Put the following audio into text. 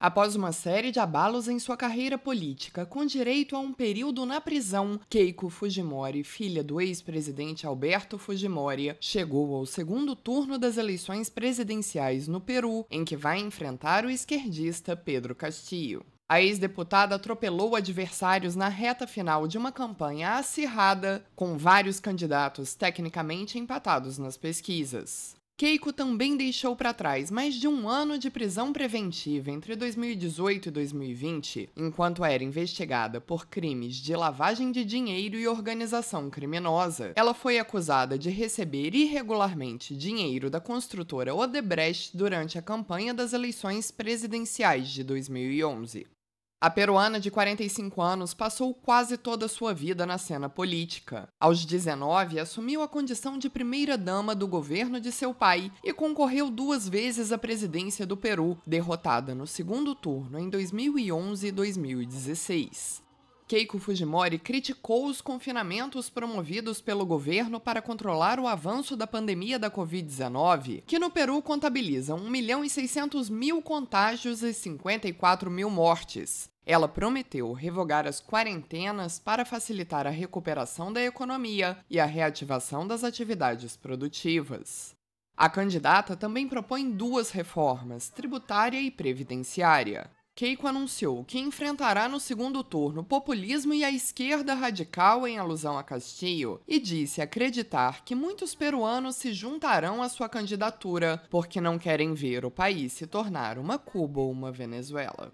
Após uma série de abalos em sua carreira política, com direito a um período na prisão, Keiko Fujimori, filha do ex-presidente Alberto Fujimori, chegou ao segundo turno das eleições presidenciais no Peru, em que vai enfrentar o esquerdista Pedro Castillo. A ex-deputada atropelou adversários na reta final de uma campanha acirrada, com vários candidatos tecnicamente empatados nas pesquisas. Keiko também deixou para trás mais de um ano de prisão preventiva entre 2018 e 2020, enquanto era investigada por crimes de lavagem de dinheiro e organização criminosa. Ela foi acusada de receber irregularmente dinheiro da construtora Odebrecht durante a campanha das eleições presidenciais de 2011. A peruana de 45 anos passou quase toda a sua vida na cena política. Aos 19, assumiu a condição de primeira-dama do governo de seu pai e concorreu duas vezes à presidência do Peru, derrotada no segundo turno em 2011 e 2016. Keiko Fujimori criticou os confinamentos promovidos pelo governo para controlar o avanço da pandemia da Covid-19, que no Peru contabiliza 1 milhão e 600 mil contágios e 54 mil mortes. Ela prometeu revogar as quarentenas para facilitar a recuperação da economia e a reativação das atividades produtivas. A candidata também propõe duas reformas, tributária e previdenciária. Keiko anunciou que enfrentará no segundo turno o populismo e a esquerda radical em alusão a Castillo e disse acreditar que muitos peruanos se juntarão à sua candidatura porque não querem ver o país se tornar uma Cuba ou uma Venezuela.